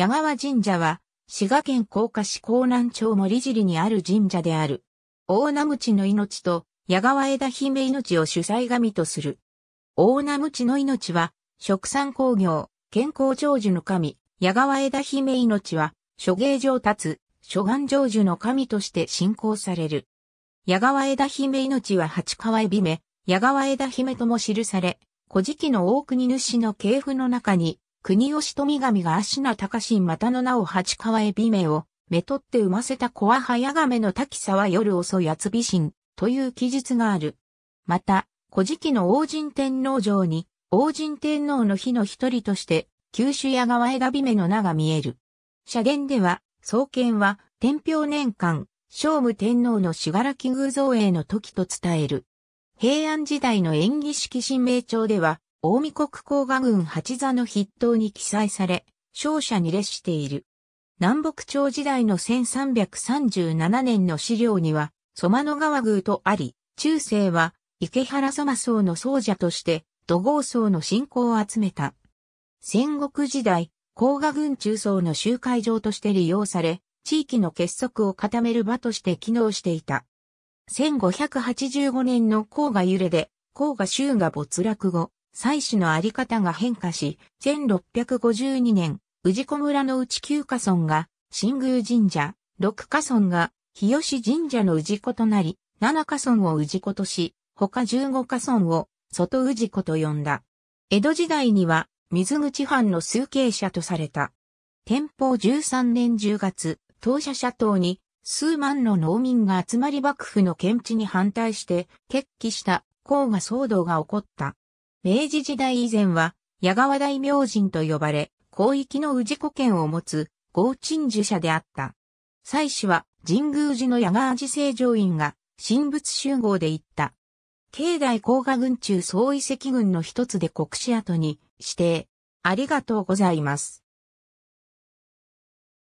矢川神社は、滋賀県甲賀市江南町森尻にある神社である。大名口の命と矢川枝姫命を主催神とする。大名口の命は、食産工業、健康長寿の神、矢川枝姫命は、諸芸上達、諸願成就の神として信仰される。矢川枝姫命は八川海老目、矢川枝姫とも記され、古事記の大国主の系譜の中に、国吉富神が足名高しまたの名を八川へ美名を、めとって産ませた小は早亀の滝沢夜遅やつび神、という記述がある。また、古事記の王神天皇城に、王神天皇の日の一人として、九州屋川枝美名の名が見える。社言では、創建は、天平年間、聖武天皇の死柄木偶像営の時と伝える。平安時代の演技式神明帳では、大見国甲賀軍八座の筆頭に記載され、勝者に列している。南北朝時代の1337年の資料には、ソ間の川宮とあり、中世は池原ソマ僧の僧者として、土豪僧の信仰を集めた。戦国時代、甲賀軍中僧の集会場として利用され、地域の結束を固める場として機能していた。1585年の甲賀揺れで、甲賀州が没落後、祭祀のあり方が変化し、1652年、治小村の内9カ村が新宮神社、6カ村が日吉神社の治子となり、7カ村を治子とし、他15カ村を外治子と呼んだ。江戸時代には水口藩の数形者とされた。天保13年10月、当社社頭に数万の農民が集まり幕府の検地に反対して決起した甲賀騒動が起こった。明治時代以前は、矢川大明神と呼ばれ、広域の宇治古県を持つ、合鎮寺社であった。祭祀は、神宮寺の矢川寺聖上院が、神仏集合で行った。境内甲賀群中総遺跡群の一つで国史跡に指定。ありがとうございます。